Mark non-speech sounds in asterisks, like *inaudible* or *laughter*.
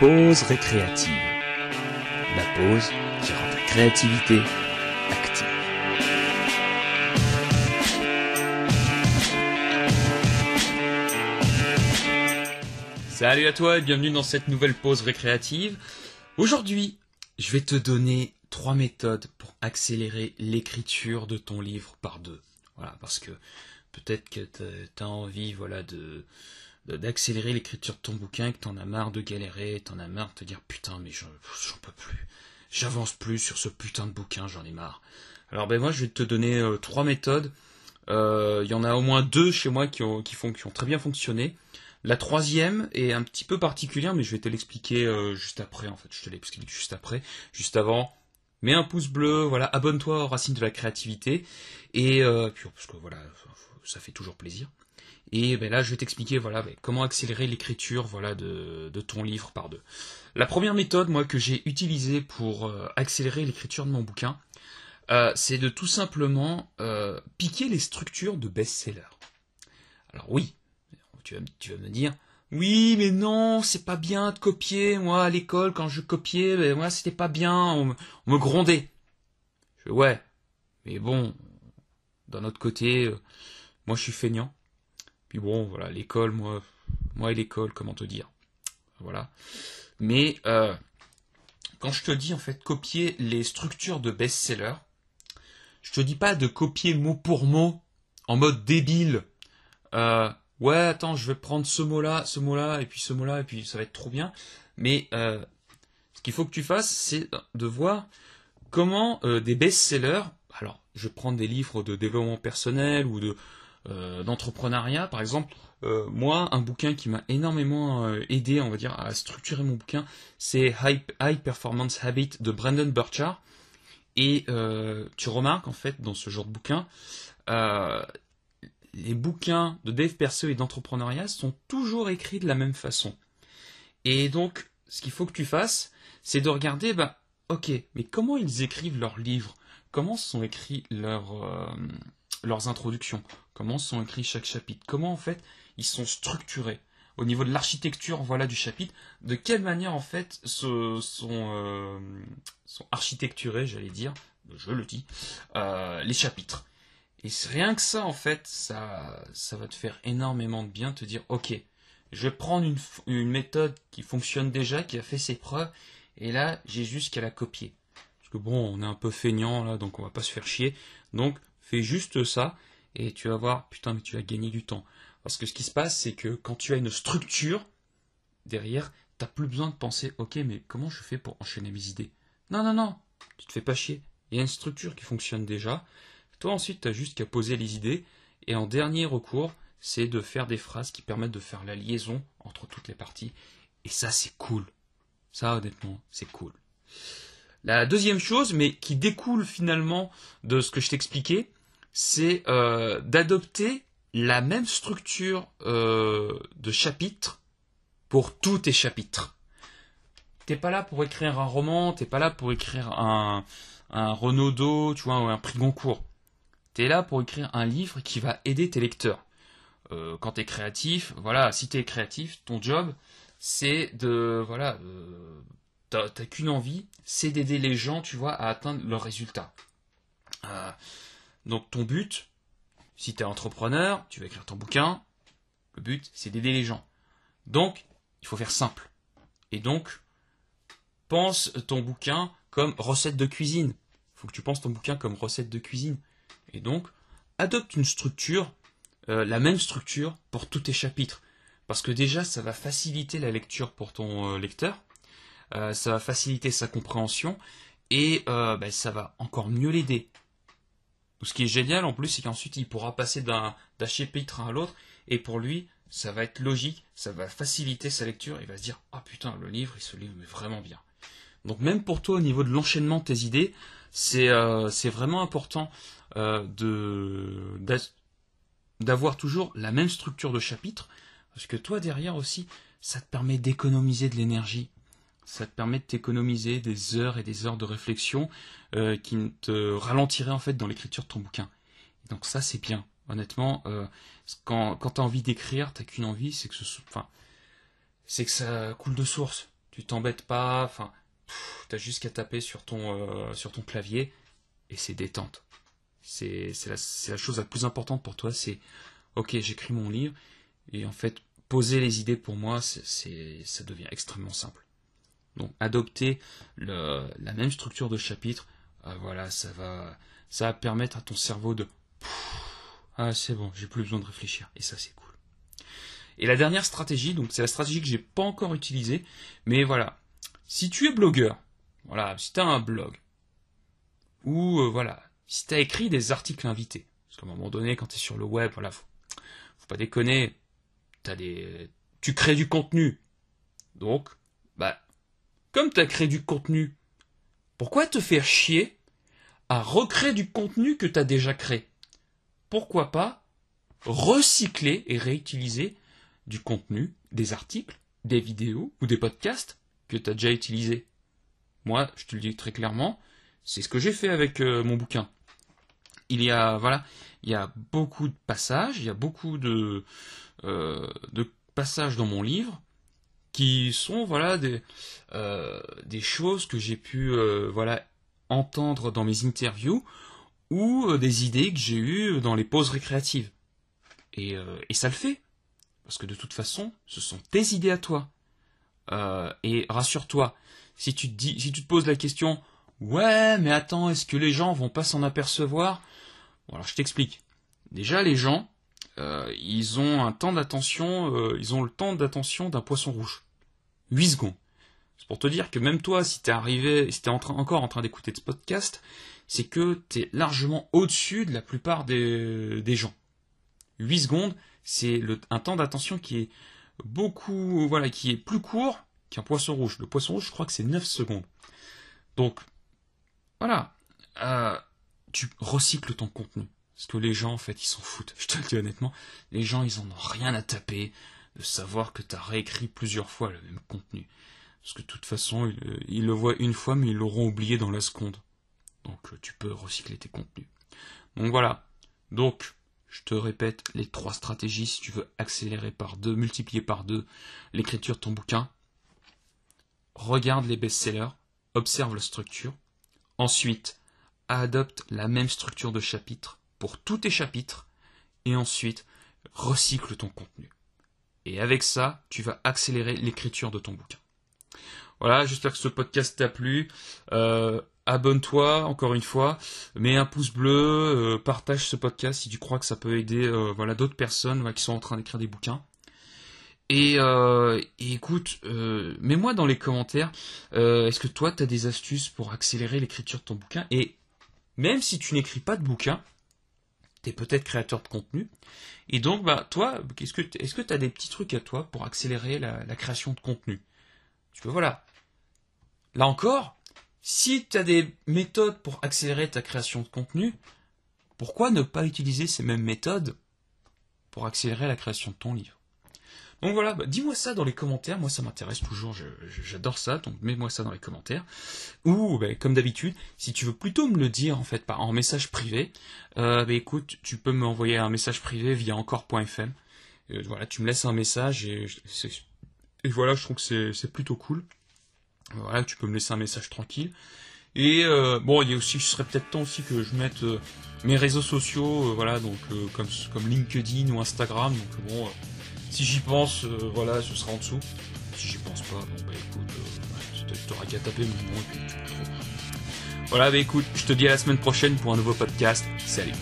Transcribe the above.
Pause récréative. La pause qui rend ta créativité active. Salut à toi et bienvenue dans cette nouvelle pause récréative. Aujourd'hui, je vais te donner trois méthodes pour accélérer l'écriture de ton livre par deux. Voilà, parce que peut-être que tu as envie voilà, de, d'accélérer l'écriture de ton bouquin, que t'en as marre de galérer, t'en as marre de te dire putain mais j'en peux plus, j'avance plus sur ce putain de bouquin, j'en ai marre. Alors ben moi je vais te donner euh, trois méthodes. Euh, il y en a au moins deux chez moi qui ont, très bien fonctionné. La troisième est un petit peu particulière, mais je vais te l'expliquer euh, juste après. En fait, je te l'explique juste après. Juste avant, mets un pouce bleu, voilà, abonne-toi aux racines de la créativité. Et puis, parce que voilà, ça fait toujours plaisir. Et ben là, je vais t'expliquer voilà, ben, comment accélérer l'écriture voilà, de, ton livre par deux. La première méthode, moi, que j'ai utilisée pour euh, accélérer l'écriture de mon bouquin, euh, c'est de tout simplement euh, piquer les structures de best-seller. Alors oui, tu vas, me dire, oui, mais non, c'est pas bien de copier. Moi, à l'école, quand je copiais, ben, moi, c'était pas bien, on, me grondait. Je, ouais, mais bon, d'un autre côté, moi, je suis feignant bon, voilà, l'école, moi, moi et l'école, comment te dire. Voilà. Mais euh, quand je te dis en fait copier les structures de best-seller, je te dis pas de copier mot pour mot en mode débile. Euh, ouais, attends, je vais prendre ce mot-là, ce mot-là, et puis ce mot-là, et puis ça va être trop bien. Mais euh, ce qu'il faut que tu fasses, c'est de voir comment des best-sellers, alors je prends des livres de développement personnel ou de, euh, d'entrepreneuriat, par exemple, euh, moi, un bouquin qui m'a énormément euh, aidé, on va dire, à structurer mon bouquin, c'est High, Performance Habit de Brandon Burchard. Et tu remarques, en fait, dans ce genre de bouquin, les bouquins de Dave perso et d'entrepreneuriat sont toujours écrits de la même façon. Et donc, ce qu'il faut que tu fasses, c'est de regarder, bah, ok, mais comment ils écrivent leurs livres Comment sont écrits leurs, leurs introductions, comment sont écrits chaque chapitre, comment en fait ils sont structurés au niveau de l'architecture voilà du chapitre, de quelle manière en fait ce, sont, euh, sont architecturés, j'allais dire, je le dis, euh, les chapitres. Et rien que ça en fait, ça, ça va te faire énormément de bien, te dire ok, je vais prendre une, une méthode qui fonctionne déjà, qui a fait ses preuves, et là j'ai juste qu'à la copier. Parce que bon, on est un peu feignant là, donc on va pas se faire chier. Donc juste ça et tu vas voir, putain, mais tu vas gagner du temps. Parce que ce qui se passe, c'est que quand tu as une structure derrière, tu t'as plus besoin de penser, ok, mais comment je fais pour enchaîner mes idées Non, non, non, tu te fais pas chier. Il y a une structure qui fonctionne déjà. Toi, ensuite, tu as juste qu'à poser les idées. Et en dernier recours, c'est de faire des phrases qui permettent de faire la liaison entre toutes les parties. Et ça, c'est cool. Ça, honnêtement, c'est cool. La deuxième chose, mais qui découle finalement de ce que je t'expliquais, c'est euh, d'adopter la même structure euh, de chapitre pour tous tes chapitres. T'es pas là pour écrire un roman, t'es pas là pour écrire un, un Renaudot, tu vois, ou un prix Goncourt. T'es là pour écrire un livre qui va aider tes lecteurs. Quand euh, quand t'es créatif, voilà, si es créatif, ton job, c'est de, voilà, t'as qu'une envie, c'est d'aider les gens, tu vois, à atteindre leurs résultats donc ton but, si tu es entrepreneur, tu vas écrire ton bouquin, le but c'est d'aider les gens. Donc, il faut faire simple. Et donc, pense ton bouquin comme recette de cuisine. Il faut que tu penses ton bouquin comme recette de cuisine. Et donc, adopte une structure, euh, la même structure pour tous tes chapitres. Parce que déjà, ça va faciliter la lecture pour ton euh, lecteur, euh, ça va faciliter sa compréhension, et ben, ça va encore mieux l'aider ce qui est génial en plus, c'est qu'ensuite il pourra passer d'un chapitre à l'autre, et pour lui, ça va être logique, ça va faciliter sa lecture, il va se dire Ah putain, le livre, il se livre est vraiment bien. Donc même pour toi au niveau de l'enchaînement de tes idées, c'est euh, vraiment important euh, d'avoir toujours la même structure de chapitre, parce que toi derrière aussi, ça te permet d'économiser de l'énergie ça te permet de t'économiser des heures et des heures de réflexion euh, qui te ralentiraient en fait dans l'écriture de ton bouquin. Donc ça c'est bien. Honnêtement, euh, quand, quand tu as envie d'écrire, t'as qu'une envie, c'est que ça coule de source. Tu t'embêtes pas, enfin, t'as juste qu'à taper sur ton, euh, clavier et c'est détente. C'est, la, chose la plus importante pour toi, c'est ok, j'écris mon livre et en fait, poser les idées pour moi, ça devient extrêmement simple. Donc adopter le, la même structure de chapitre, euh, voilà, ça va, ça permettre à ton cerveau de ah c'est bon, j'ai plus besoin de réfléchir et ça c'est cool. Et la dernière stratégie, donc c'est la stratégie que j'ai pas encore utilisée, mais voilà, si tu es blogueur, voilà, si tu as un blog ou euh, voilà, si tu as écrit des articles invités, parce qu'à un moment donné quand tu es sur le web, voilà, faut, faut pas déconner, as des tu crées du contenu. Donc bah comme tu as créé du contenu, pourquoi te faire chier à recréer du contenu que tu as déjà créé Pourquoi pas recycler et réutiliser du contenu, des articles, des vidéos ou des podcasts que tu as déjà utilisés Moi, je te le dis très clairement, c'est ce que j'ai fait avec euh, mon bouquin. Il y a voilà, il y a beaucoup de passages, il y a beaucoup de, euh, de passages dans mon livre qui sont voilà des, euh, des choses que j'ai pu euh, voilà entendre dans mes interviews ou euh, des idées que j'ai eues dans les pauses récréatives. Et, et, ça le fait. Parce que de toute façon, ce sont tes idées à toi. et rassure-toi, si tu te dis, si tu te poses la question, ouais, mais attends, est-ce que les gens vont pas s'en apercevoir bon, Alors je t'explique. Déjà, les gens, euh, ils ont un temps d'attention, euh, ils ont le temps d'attention d'un poisson rouge. 8 secondes. C'est pour te dire que même toi, si t'es arrivé, si t'es encore en train d'écouter ce podcast, c'est que t'es largement au-dessus de la plupart des, gens. 8 secondes, c'est un temps d'attention qui est beaucoup, voilà, qui est plus court qu'un poisson rouge. Le poisson rouge, je crois que c'est 9 secondes. Donc, voilà, euh, tu recycles ton contenu. Parce que les gens, en fait, ils s'en foutent. *laughs* Je te le dis honnêtement, les gens, ils en ont rien à taper de savoir que tu as réécrit plusieurs fois le même contenu. Parce que de toute façon, ils, euh, ils le voient une fois, mais ils l'auront oublié dans la seconde. Donc, euh, tu peux recycler tes contenus. Donc voilà. Donc, je te répète les trois stratégies si tu veux accélérer par deux, multiplier par deux l'écriture de ton bouquin. Regarde les best-sellers, observe la structure. Ensuite, adopte la même structure de chapitre pour tous tes chapitres et ensuite recycle ton contenu. Et avec ça, tu vas accélérer l'écriture de ton bouquin. Voilà, j'espère que ce podcast t'a plu. Euh, abonne-toi encore une fois, mets un pouce bleu, euh, partage ce podcast si tu crois que ça peut aider euh, voilà d'autres personnes qui sont en train d'écrire des bouquins. Et, écoute, mets-moi dans les commentaires, est-ce que toi, tu as des astuces pour accélérer l'écriture de ton bouquin Et même si tu n'écris pas de bouquin, tu es peut-être créateur de contenu. Et donc, bah, toi, est-ce que tu as des petits trucs à toi pour accélérer la, création de contenu Tu peux, voilà. Là encore, si tu as des méthodes pour accélérer ta création de contenu, pourquoi ne pas utiliser ces mêmes méthodes pour accélérer la création de ton livre donc voilà, bah, dis-moi ça dans les commentaires, moi ça m'intéresse toujours, j'adore ça, donc mets-moi ça dans les commentaires. Ou bah, comme d'habitude, si tu veux plutôt me le dire en fait par, en message privé, euh, bah, écoute, tu peux m'envoyer un message privé via encore.fm. Euh, voilà, tu me laisses un message et, voilà, je trouve que c'est plutôt cool. Voilà, tu peux me laisser un message tranquille. Et euh, bon, il y a aussi, je serait peut-être temps aussi que je mette mes réseaux sociaux, voilà, donc comme, comme LinkedIn ou Instagram. Donc bon, si j'y pense, euh, voilà, ce sera en dessous. Si j'y pense pas, bon bah écoute, euh, t'auras qu'à taper mon et Voilà, bah écoute, je te dis à la semaine prochaine pour un nouveau podcast. Salut